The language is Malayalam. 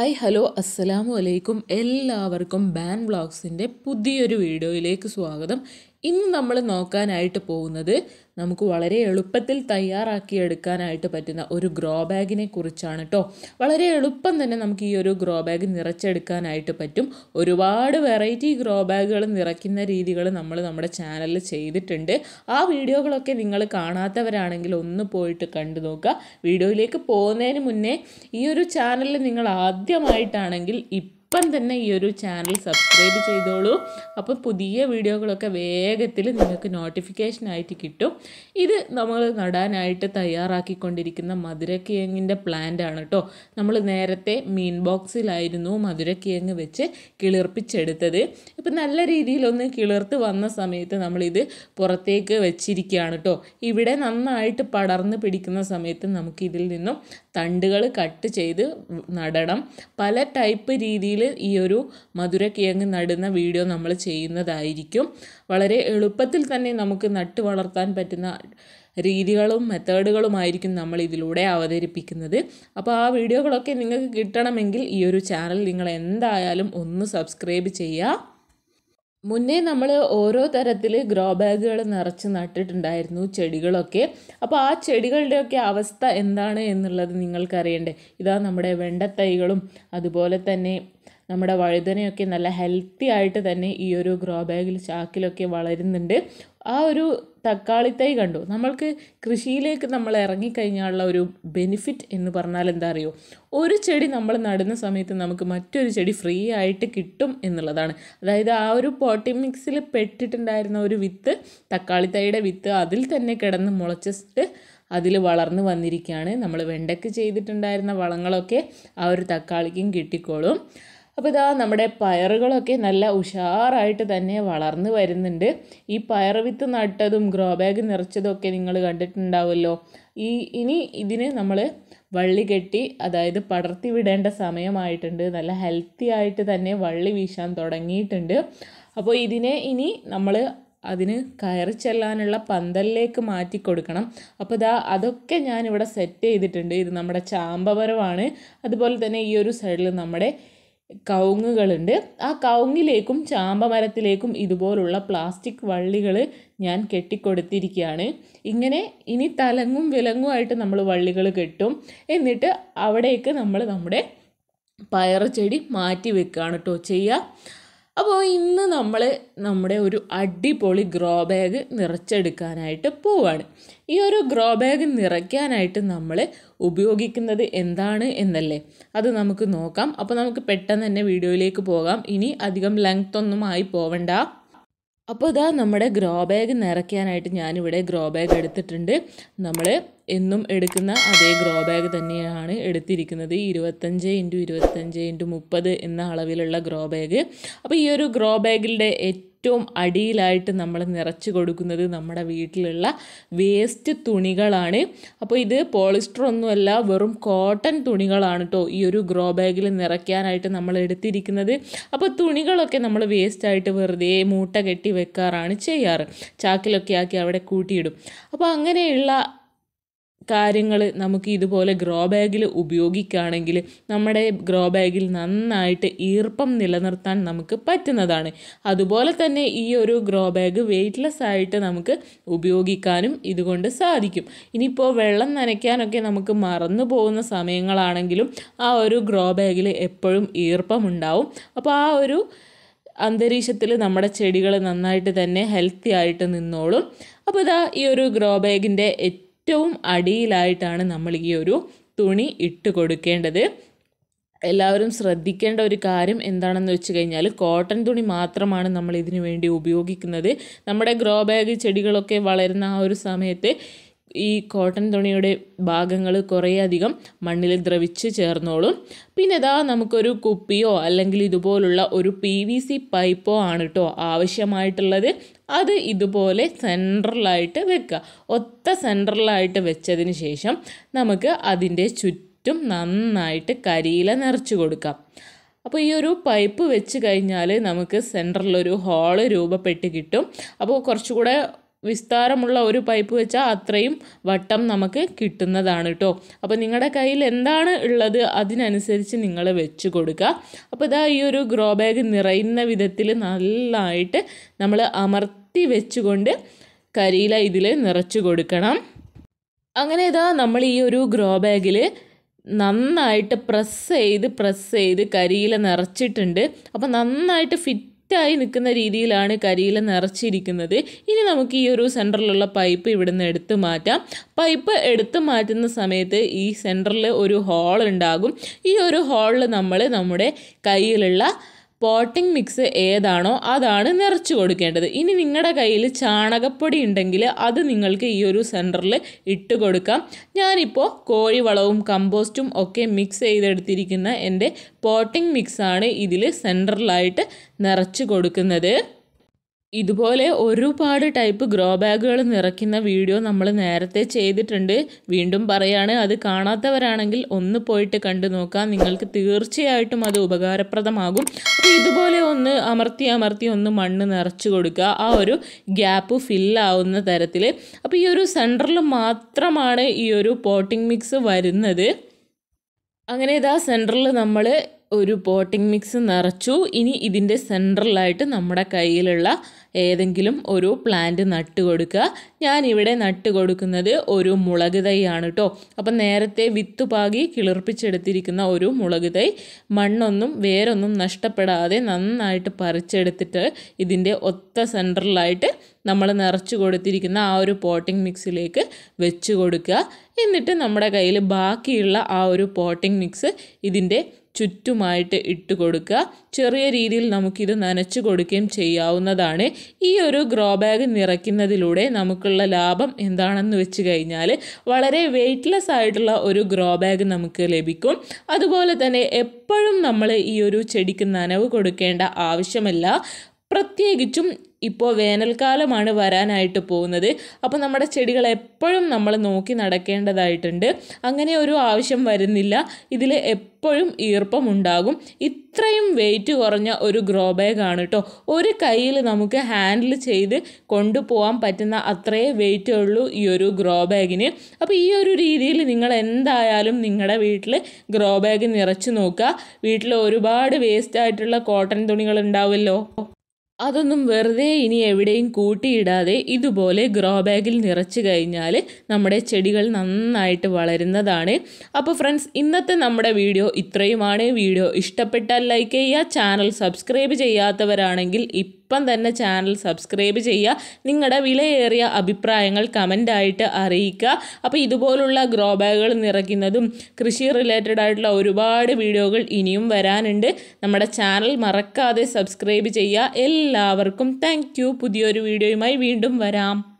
ഹായ് ഹലോ അസ്സലാമു അലൈക്കും എല്ലാവർക്കും ബാൻ വ്ളോഗ്സിൻ്റെ പുതിയൊരു വീഡിയോയിലേക്ക് സ്വാഗതം ഇന്ന് നമ്മൾ നോക്കാനായിട്ട് പോകുന്നത് നമുക്ക് വളരെ എളുപ്പത്തിൽ തയ്യാറാക്കി എടുക്കാനായിട്ട് പറ്റുന്ന ഒരു ഗ്രോ ബാഗിനെ കുറിച്ചാണ് കേട്ടോ വളരെ എളുപ്പം തന്നെ നമുക്ക് ഈ ഒരു ഗ്രോ ബാഗ് നിറച്ചെടുക്കാനായിട്ട് പറ്റും ഒരുപാട് വെറൈറ്റി ഗ്രോ ബാഗുകൾ നിറയ്ക്കുന്ന രീതികൾ നമ്മൾ നമ്മുടെ ചാനലിൽ ചെയ്തിട്ടുണ്ട് ആ വീഡിയോകളൊക്കെ നിങ്ങൾ കാണാത്തവരാണെങ്കിൽ ഒന്ന് പോയിട്ട് കണ്ടു നോക്കുക വീഡിയോയിലേക്ക് പോകുന്നതിന് മുന്നേ ഈ ഒരു ചാനലിൽ നിങ്ങൾ ആദ്യമായിട്ടാണെങ്കിൽ ഇപ്പോൾ ഇപ്പം തന്നെ ഈ ഒരു ചാനൽ സബ്സ്ക്രൈബ് ചെയ്തോളൂ അപ്പോൾ പുതിയ വീഡിയോകളൊക്കെ വേഗത്തിൽ നിങ്ങൾക്ക് നോട്ടിഫിക്കേഷനായിട്ട് കിട്ടും ഇത് നമ്മൾ നടാനായിട്ട് തയ്യാറാക്കിക്കൊണ്ടിരിക്കുന്ന മധുരക്കിഴങ്ങിൻ്റെ പ്ലാന്റ് ആണ് കേട്ടോ നമ്മൾ നേരത്തെ മീൻ ബോക്സിലായിരുന്നു മധുരക്കിഴങ്ങ് വെച്ച് കിളിർപ്പിച്ചെടുത്തത് ഇപ്പം നല്ല രീതിയിലൊന്ന് കിളിർത്ത് വന്ന സമയത്ത് നമ്മളിത് പുറത്തേക്ക് വെച്ചിരിക്കുകയാണ് കേട്ടോ ഇവിടെ നന്നായിട്ട് പടർന്ന് പിടിക്കുന്ന സമയത്ത് നമുക്ക് ഇതിൽ നിന്നും തണ്ടുകൾ കട്ട് ചെയ്ത് നടണം പല ടൈപ്പ് രീതിയിൽ ഈ ഒരു മധുരക്കിഴങ്ങ് നടുന്ന വീഡിയോ നമ്മൾ ചെയ്യുന്നതായിരിക്കും വളരെ എളുപ്പത്തിൽ തന്നെ നമുക്ക് നട്ട് വളർത്താൻ പറ്റുന്ന രീതികളും മെത്തേഡുകളുമായിരിക്കും നമ്മൾ ഇതിലൂടെ അവതരിപ്പിക്കുന്നത് അപ്പോൾ ആ വീഡിയോകളൊക്കെ നിങ്ങൾക്ക് കിട്ടണമെങ്കിൽ ഈ ഒരു ചാനൽ നിങ്ങൾ എന്തായാലും ഒന്ന് സബ്സ്ക്രൈബ് ചെയ്യുക മുന്നേ നമ്മൾ ഓരോ തരത്തിൽ ഗ്രോ ബാഗുകൾ നിറച്ച് നട്ടിട്ടുണ്ടായിരുന്നു ചെടികളൊക്കെ അപ്പോൾ ആ ചെടികളുടെയൊക്കെ അവസ്ഥ എന്താണ് എന്നുള്ളത് നിങ്ങൾക്കറിയണ്ടേ ഇതാ നമ്മുടെ വെണ്ടത്തൈകളും അതുപോലെ തന്നെ നമ്മുടെ വഴുതനയൊക്കെ നല്ല ഹെൽത്തി ആയിട്ട് തന്നെ ഈ ഒരു ഗ്രോ ബാഗിൽ ചാക്കിലൊക്കെ വളരുന്നുണ്ട് ആ ഒരു തക്കാളി തൈ കണ്ടു നമ്മൾക്ക് കൃഷിയിലേക്ക് നമ്മൾ ഇറങ്ങിക്കഴിഞ്ഞാലുള്ള ഒരു ബെനിഫിറ്റ് എന്ന് പറഞ്ഞാൽ എന്താ അറിയോ ഒരു ചെടി നമ്മൾ നടുന്ന സമയത്ത് നമുക്ക് മറ്റൊരു ചെടി ഫ്രീ ആയിട്ട് കിട്ടും എന്നുള്ളതാണ് അതായത് ആ ഒരു പോട്ടി മിക്സിൽ പെട്ടിട്ടുണ്ടായിരുന്ന ഒരു വിത്ത് തക്കാളി തൈയുടെ വിത്ത് അതിൽ തന്നെ കിടന്ന് മുളച്ചിട്ട് അതിൽ വളർന്നു വന്നിരിക്കുകയാണ് നമ്മൾ വെണ്ടയ്ക്ക് ചെയ്തിട്ടുണ്ടായിരുന്ന വളങ്ങളൊക്കെ ആ ഒരു തക്കാളിക്കും കിട്ടിക്കോളും അപ്പോൾ ഇതാ നമ്മുടെ പയറുകളൊക്കെ നല്ല ഉഷാറായിട്ട് തന്നെ വളർന്നു വരുന്നുണ്ട് ഈ പയർ വിത്ത് നട്ടതും ഗ്രോ ബാഗ് നിറച്ചതൊക്കെ നിങ്ങൾ കണ്ടിട്ടുണ്ടാവുമല്ലോ ഈ ഇനി ഇതിന് നമ്മൾ വള്ളി കെട്ടി അതായത് പടർത്തി വിടേണ്ട സമയമായിട്ടുണ്ട് നല്ല ഹെൽത്തി ആയിട്ട് തന്നെ വള്ളി വീശാൻ തുടങ്ങിയിട്ടുണ്ട് അപ്പോൾ ഇതിനെ ഇനി നമ്മൾ അതിന് കയറി ചെല്ലാനുള്ള പന്തലിലേക്ക് മാറ്റി കൊടുക്കണം അപ്പോൾ ഇതാ അതൊക്കെ ഞാനിവിടെ സെറ്റ് ചെയ്തിട്ടുണ്ട് ഇത് നമ്മുടെ ചാമ്പവരമാണ് അതുപോലെ തന്നെ ഈ ഒരു സൈഡിൽ നമ്മുടെ കവുങ്ങുകളുണ്ട് ആ കവുങ്ങിലേക്കും ചാമ്പമരത്തിലേക്കും ഇതുപോലുള്ള പ്ലാസ്റ്റിക് വള്ളികൾ ഞാൻ കെട്ടിക്കൊടുത്തിരിക്കുകയാണ് ഇങ്ങനെ ഇനി തലങ്ങും വിലങ്ങുമായിട്ട് നമ്മൾ വള്ളികൾ കെട്ടും എന്നിട്ട് അവിടേക്ക് നമ്മൾ നമ്മുടെ പയർ ചെടി മാറ്റി വെക്കുകയാണ് കേട്ടോ ചെയ്യുക അപ്പോൾ ഇന്ന് നമ്മൾ നമ്മുടെ ഒരു അടിപൊളി ഗ്രോ ബാഗ് നിറച്ചെടുക്കാനായിട്ട് പോവാണ് ഈ ഒരു ഗ്രോ ബാഗ് നിറയ്ക്കാനായിട്ട് നമ്മൾ ഉപയോഗിക്കുന്നത് എന്താണ് എന്നല്ലേ അത് നമുക്ക് നോക്കാം അപ്പോൾ നമുക്ക് പെട്ടെന്ന് തന്നെ വീഡിയോയിലേക്ക് പോകാം ഇനി അധികം ലെങ്ത് ഒന്നും ആയി പോവണ്ട അപ്പോൾ ഇതാ നമ്മുടെ ഗ്രോ ബാഗ് നിറയ്ക്കാനായിട്ട് ഞാനിവിടെ ഗ്രോ ബാഗ് എടുത്തിട്ടുണ്ട് നമ്മൾ എന്നും എടുക്കുന്ന അതേ ഗ്രോ ബാഗ് തന്നെയാണ് എടുത്തിരിക്കുന്നത് ഇരുപത്തഞ്ച് ഇൻറ്റു ഇരുപത്തഞ്ച് ഇൻറ്റു മുപ്പത് എന്ന അളവിലുള്ള ഗ്രോ ബാഗ് അപ്പോൾ ഈ ഒരു ഗ്രോ ബാഗിൻ്റെ ഏറ്റവും അടിയിലായിട്ട് നമ്മൾ നിറച്ച് കൊടുക്കുന്നത് നമ്മുടെ വീട്ടിലുള്ള വേസ്റ്റ് തുണികളാണ് അപ്പോൾ ഇത് പോളിസ്റ്റർ ഒന്നുമല്ല വെറും കോട്ടൺ തുണികളാണ് കേട്ടോ ഈ ഒരു ഗ്രോ ബാഗിൽ നിറയ്ക്കാനായിട്ട് നമ്മൾ എടുത്തിരിക്കുന്നത് അപ്പോൾ തുണികളൊക്കെ നമ്മൾ വേസ്റ്റായിട്ട് വെറുതെ മൂട്ട കെട്ടി വെക്കാറാണ് ചെയ്യാറ് ചാക്കിലൊക്കെ ആക്കി അവിടെ കൂട്ടിയിടും അപ്പോൾ അങ്ങനെയുള്ള കാര്യങ്ങൾ നമുക്ക് ഇതുപോലെ ഗ്രോ ബാഗിൽ ഉപയോഗിക്കുകയാണെങ്കിൽ നമ്മുടെ ഗ്രോ ബാഗിൽ നന്നായിട്ട് ഈർപ്പം നിലനിർത്താൻ നമുക്ക് പറ്റുന്നതാണ് അതുപോലെ തന്നെ ഈ ഒരു ഗ്രോ ബാഗ് വെയ്റ്റ്ലെസ് ആയിട്ട് നമുക്ക് ഉപയോഗിക്കാനും ഇതുകൊണ്ട് സാധിക്കും ഇനിയിപ്പോൾ വെള്ളം നനയ്ക്കാനൊക്കെ നമുക്ക് മറന്നു പോകുന്ന സമയങ്ങളാണെങ്കിലും ആ ഒരു ഗ്രോ ബാഗിൽ എപ്പോഴും ഈർപ്പമുണ്ടാവും അപ്പോൾ ആ ഒരു അന്തരീക്ഷത്തിൽ നമ്മുടെ ചെടികൾ നന്നായിട്ട് തന്നെ ഹെൽത്തി ആയിട്ട് നിന്നോളും അപ്പോൾ ഇതാ ഈ ഒരു ഗ്രോ ബാഗിൻ്റെ ഏറ്റവും അടിയിലായിട്ടാണ് നമ്മൾ ഈ ഒരു തുണി ഇട്ട് കൊടുക്കേണ്ടത് എല്ലാവരും ശ്രദ്ധിക്കേണ്ട ഒരു കാര്യം എന്താണെന്ന് വെച്ച് കഴിഞ്ഞാൽ കോട്ടൺ തുണി മാത്രമാണ് നമ്മൾ ഇതിനു വേണ്ടി ഉപയോഗിക്കുന്നത് നമ്മുടെ ഗ്രോ ബാഗ് ചെടികളൊക്കെ വളരുന്ന ആ ഒരു സമയത്ത് ഈ കോട്ടൺ തുണിയുടെ ഭാഗങ്ങൾ കുറേയധികം മണ്ണിൽ ദ്രവിച്ച് ചേർന്നോളും പിന്നെ ഇതാ നമുക്കൊരു കുപ്പിയോ അല്ലെങ്കിൽ ഇതുപോലുള്ള ഒരു പി വി സി പൈപ്പോ ആണ് കേട്ടോ ആവശ്യമായിട്ടുള്ളത് അത് ഇതുപോലെ സെൻട്രലായിട്ട് വെക്കുക ഒത്ത സെൻട്രലായിട്ട് വെച്ചതിന് ശേഷം നമുക്ക് അതിൻ്റെ ചുറ്റും നന്നായിട്ട് കരിയില നിറച്ച് കൊടുക്കാം അപ്പോൾ ഈ ഒരു പൈപ്പ് വെച്ച് കഴിഞ്ഞാൽ നമുക്ക് സെൻട്രലൊരു ഹോള് രൂപപ്പെട്ട് കിട്ടും അപ്പോൾ കുറച്ചുകൂടെ വിസ്താരമുള്ള ഒരു പൈപ്പ് വെച്ചാൽ അത്രയും വട്ടം നമുക്ക് കിട്ടുന്നതാണ് കേട്ടോ അപ്പോൾ നിങ്ങളുടെ കയ്യിൽ എന്താണ് ഉള്ളത് അതിനനുസരിച്ച് നിങ്ങൾ വെച്ച് കൊടുക്കുക അപ്പോൾ ഇതാ ഈ ഒരു ഗ്രോ ബാഗ് നിറയുന്ന വിധത്തിൽ നല്ലതായിട്ട് നമ്മൾ അമർത്തി വെച്ചുകൊണ്ട് കരിയില ഇതിൽ നിറച്ചു കൊടുക്കണം അങ്ങനെ ഇതാ നമ്മൾ ഈ ഒരു ഗ്രോ ബാഗിൽ നന്നായിട്ട് പ്രസ് ചെയ്ത് പ്രസ് ചെയ്ത് കരിയില നിറച്ചിട്ടുണ്ട് അപ്പോൾ നന്നായിട്ട് ഫിറ്റ് കറക്റ്റായി നിൽക്കുന്ന രീതിയിലാണ് കരിയില നിറച്ചിരിക്കുന്നത് ഇനി നമുക്ക് ഈ ഒരു സെൻറ്ററിലുള്ള പൈപ്പ് ഇവിടുന്ന് എടുത്തു മാറ്റാം പൈപ്പ് എടുത്തു മാറ്റുന്ന സമയത്ത് ഈ സെൻറ്ററിൽ ഒരു ഹോൾ ഉണ്ടാകും ഈ ഒരു ഹോളിൽ നമ്മൾ നമ്മുടെ കയ്യിലുള്ള പോട്ടിംഗ് മിക്സ് ഏതാണോ അതാണ് നിറച്ച് കൊടുക്കേണ്ടത് ഇനി നിങ്ങളുടെ കയ്യിൽ ചാണകപ്പൊടി ഉണ്ടെങ്കിൽ അത് നിങ്ങൾക്ക് ഈ ഒരു സെൻറ്ററിൽ ഇട്ട് കൊടുക്കാം ഞാനിപ്പോൾ കോഴിവളവും കമ്പോസ്റ്റും ഒക്കെ മിക്സ് ചെയ്തെടുത്തിരിക്കുന്ന എൻ്റെ പോട്ടിംഗ് മിക്സാണ് ഇതിൽ സെൻറ്ററിലായിട്ട് നിറച്ച് കൊടുക്കുന്നത് ഇതുപോലെ ഒരുപാട് ടൈപ്പ് ഗ്രോ ബാഗുകൾ നിറയ്ക്കുന്ന വീഡിയോ നമ്മൾ നേരത്തെ ചെയ്തിട്ടുണ്ട് വീണ്ടും പറയാണ് അത് കാണാത്തവരാണെങ്കിൽ ഒന്ന് പോയിട്ട് കണ്ടു നോക്കാം നിങ്ങൾക്ക് തീർച്ചയായിട്ടും അത് ഉപകാരപ്രദമാകും അപ്പോൾ ഇതുപോലെ ഒന്ന് അമർത്തി അമർത്തി ഒന്ന് മണ്ണ് നിറച്ചു കൊടുക്കുക ആ ഒരു ഗ്യാപ്പ് ഫില്ലാവുന്ന തരത്തിൽ അപ്പോൾ ഈ ഒരു സെൻറ്ററിൽ മാത്രമാണ് ഈ ഒരു പോട്ടിംഗ് മിക്സ് വരുന്നത് അങ്ങനെ ഇതാ സെൻറ്ററിൽ നമ്മൾ ഒരു പോട്ടിംഗ് മിക്സ് നിറച്ചു ഇനി ഇതിൻ്റെ സെൻട്രലായിട്ട് നമ്മുടെ കയ്യിലുള്ള ഏതെങ്കിലും ഒരു പ്ലാന്റ് നട്ട് കൊടുക്കുക ഞാനിവിടെ നട്ട് കൊടുക്കുന്നത് ഒരു മുളക് തൈയാണ് കേട്ടോ അപ്പം നേരത്തെ വിത്ത് പാകി കിളിർപ്പിച്ചെടുത്തിരിക്കുന്ന ഒരു മുളക് തൈ മണ്ണൊന്നും വേരൊന്നും നഷ്ടപ്പെടാതെ നന്നായിട്ട് പറിച്ചെടുത്തിട്ട് ഇതിൻ്റെ ഒത്ത സെൻട്രലായിട്ട് നമ്മൾ നിറച്ചു കൊടുത്തിരിക്കുന്ന ആ ഒരു പോട്ടിംഗ് മിക്സിലേക്ക് വെച്ച് കൊടുക്കുക എന്നിട്ട് നമ്മുടെ കയ്യിൽ ബാക്കിയുള്ള ആ ഒരു പോട്ടിംഗ് മിക്സ് ഇതിൻ്റെ ചുറ്റുമായിട്ട് ഇട്ട് കൊടുക്കുക ചെറിയ രീതിയിൽ നമുക്കിത് നനച്ചു കൊടുക്കുകയും ചെയ്യാവുന്നതാണ് ഈ ഒരു ഗ്രോ ബാഗ് നിറയ്ക്കുന്നതിലൂടെ നമുക്കുള്ള ലാഭം എന്താണെന്ന് വെച്ച് കഴിഞ്ഞാൽ വളരെ വെയ്റ്റ്ലെസ് ആയിട്ടുള്ള ഒരു ഗ്രോ ബാഗ് നമുക്ക് ലഭിക്കും അതുപോലെ തന്നെ എപ്പോഴും നമ്മൾ ഈ ഒരു ചെടിക്ക് നനവ് കൊടുക്കേണ്ട ആവശ്യമില്ല പ്രത്യേകിച്ചും ഇപ്പോൾ വേനൽക്കാലമാണ് വരാനായിട്ട് പോകുന്നത് അപ്പോൾ നമ്മുടെ ചെടികൾ എപ്പോഴും നമ്മൾ നോക്കി നടക്കേണ്ടതായിട്ടുണ്ട് അങ്ങനെ ഒരു ആവശ്യം വരുന്നില്ല ഇതിൽ എപ്പോഴും ഈർപ്പം ഉണ്ടാകും ഇത്രയും വെയിറ്റ് കുറഞ്ഞ ഒരു ഗ്രോ ബാഗ് ആണ് കേട്ടോ ഒരു കയ്യിൽ നമുക്ക് ഹാൻഡിൽ ചെയ്ത് കൊണ്ടുപോകാൻ പറ്റുന്ന അത്രയേ വെയിറ്റ് ഉള്ളൂ ഈ ഒരു ഗ്രോ ബാഗിന് അപ്പോൾ ഈ ഒരു രീതിയിൽ നിങ്ങൾ എന്തായാലും നിങ്ങളുടെ വീട്ടിൽ ഗ്രോ ബാഗ് നിറച്ച് നോക്കുക വീട്ടിൽ ഒരുപാട് വേസ്റ്റ് ആയിട്ടുള്ള കോട്ടൺ തുണികൾ ഉണ്ടാവുമല്ലോ അതൊന്നും വെറുതെ ഇനി എവിടെയും കൂട്ടിയിടാതെ ഇതുപോലെ ഗ്രോ ബാഗിൽ നിറച്ചു കഴിഞ്ഞാൽ നമ്മുടെ ചെടികൾ നന്നായിട്ട് വളരുന്നതാണ് അപ്പോൾ ഫ്രണ്ട്സ് ഇന്നത്തെ നമ്മുടെ വീഡിയോ ഇത്രയുമാണ് വീഡിയോ ഇഷ്ടപ്പെട്ടാൽ ലൈക്ക് ചെയ്യുക ചാനൽ സബ്സ്ക്രൈബ് ചെയ്യാത്തവരാണെങ്കിൽ ഇപ്പോൾ ഇപ്പം തന്നെ ചാനൽ സബ്സ്ക്രൈബ് ചെയ്യുക നിങ്ങളുടെ വിലയേറിയ അഭിപ്രായങ്ങൾ കമൻ്റായിട്ട് അറിയിക്കുക അപ്പോൾ ഇതുപോലുള്ള ഗ്രോ ബാഗുകൾ നിറയ്ക്കുന്നതും കൃഷി റിലേറ്റഡ് ആയിട്ടുള്ള ഒരുപാട് വീഡിയോകൾ ഇനിയും വരാനുണ്ട് നമ്മുടെ ചാനൽ മറക്കാതെ സബ്സ്ക്രൈബ് ചെയ്യുക എല്ലാവർക്കും താങ്ക് പുതിയൊരു വീഡിയോയുമായി വീണ്ടും വരാം